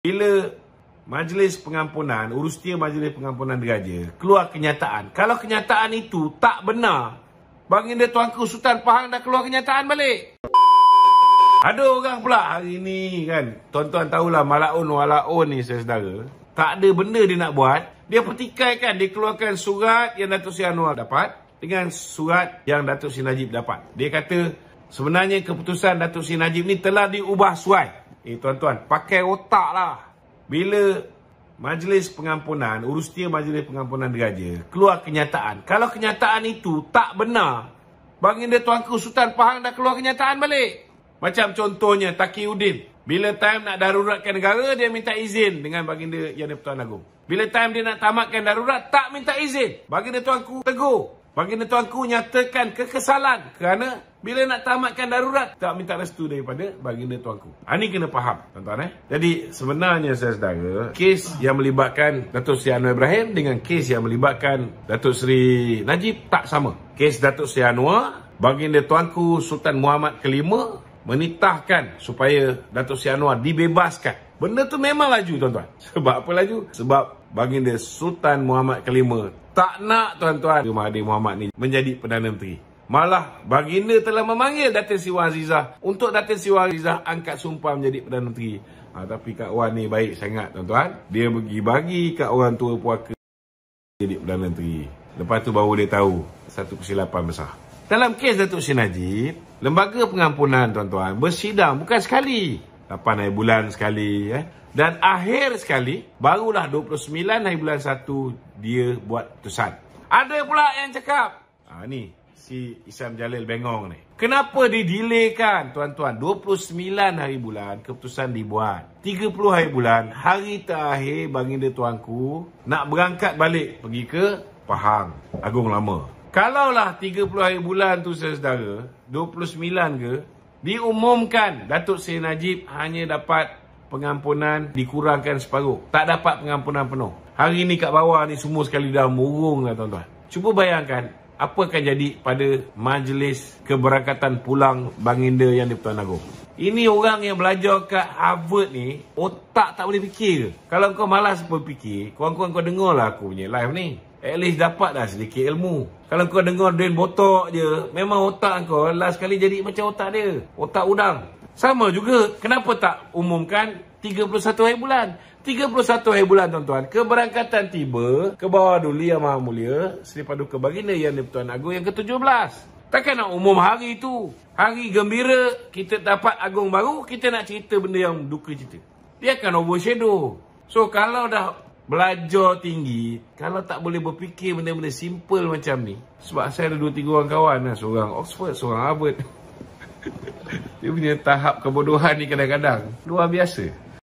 Bila majlis pengampunan, urus urusnya majlis pengampunan diraja, keluar kenyataan. Kalau kenyataan itu tak benar, bagi dia tuan Sultan Pahang dah keluar kenyataan balik. Ada orang pula hari ni kan, tuan-tuan tahulah malakun walakun ni saudara, tak ada benda dia nak buat, dia petikai kan, dia keluarkan surat yang Datuk Seri Anwar dapat dengan surat yang Datuk Seri Najib dapat. Dia kata, sebenarnya keputusan Datuk Seri Najib ni telah diubah suai. Eh tuan-tuan, pakai otak lah. Bila majlis pengampunan, urusnya majlis pengampunan diraja, keluar kenyataan. Kalau kenyataan itu tak benar, baginda tuanku Sultan Pahang dah keluar kenyataan balik. Macam contohnya Taki Udin. Bila time nak daruratkan negara, dia minta izin dengan baginda Yang Pertuan agung Bila time dia nak tamatkan darurat, tak minta izin. Baginda tuanku tegur. Baginda Tuanku nyatakan kekesalan kerana bila nak tamatkan darurat, tak minta restu daripada baginda tuanku. Ha, ah, ini kena faham, tuan-tuan eh. Jadi, sebenarnya saya sedara, kes yang melibatkan Datuk Seri Anwar Ibrahim dengan kes yang melibatkan Datuk Seri Najib tak sama. Kes Datuk Seri Anwar, baginda tuanku Sultan Muhammad kelima menitahkan supaya Datuk Seri Anwar dibebaskan. Benda tu memang laju tuan-tuan. Sebab apa laju? Sebab baginda Sultan Muhammad kelima tak nak tuan-tuan Mahathir Muhammad ni menjadi Perdana Menteri. Malah baginda telah memanggil Datin Sri Wan Azizah untuk Datin Sri Wan Azizah angkat sumpah menjadi Perdana Menteri. Ha, tapi Kak Wan ni baik sangat tuan-tuan. Dia pergi bagi Kak orang tua puaka jadi Perdana Menteri. Lepas tu baru dia tahu satu kesilapan besar. Dalam kes Datuk Sinaji, lembaga pengampunan tuan-tuan bersidang bukan sekali. 8 hari bulan sekali. Eh? Dan akhir sekali, barulah 29 hari bulan 1 dia buat putusan. Ada pula yang cakap. Ha, ni si Isam Jalil bengong ni. Kenapa didilekan tuan-tuan? 29 hari bulan keputusan dibuat. 30 hari bulan hari terakhir baginda tuanku nak berangkat balik pergi ke Pahang. Agung lama. Kalaulah 30 hari bulan tu saudara-saudara, 29 ke, diumumkan Datuk Seri Najib hanya dapat pengampunan dikurangkan separuh. Tak dapat pengampunan penuh. Hari ni kat bawah ni semua sekali dah murung lah tuan-tuan. Cuba bayangkan apa akan jadi pada majlis keberangkatan pulang Banginda yang di Pertuan Agung. Ini orang yang belajar kat Harvard ni, otak tak boleh fikir ke? Kalau kau malas berfikir, kau kau kau dengarlah aku punya live ni. At least dapat dah sedikit ilmu. Kalau kau dengar Dwayne botok je, memang otak kau last kali jadi macam otak dia. Otak udang. Sama juga, kenapa tak umumkan 31 hari bulan? 31 hari bulan tuan-tuan, keberangkatan tiba ke bawah duli yang maha mulia, Sri Paduka Baginda yang di Pertuan Agung yang ke-17. Takkan nak umum hari itu. Hari gembira, kita dapat agung baru, kita nak cerita benda yang duka cerita. Dia akan overshadow. So kalau dah Belajar tinggi Kalau tak boleh berfikir benda-benda simple macam ni Sebab saya ada dua tiga orang kawan lah Seorang Oxford, seorang Harvard Dia punya tahap kebodohan ni kadang-kadang Luar biasa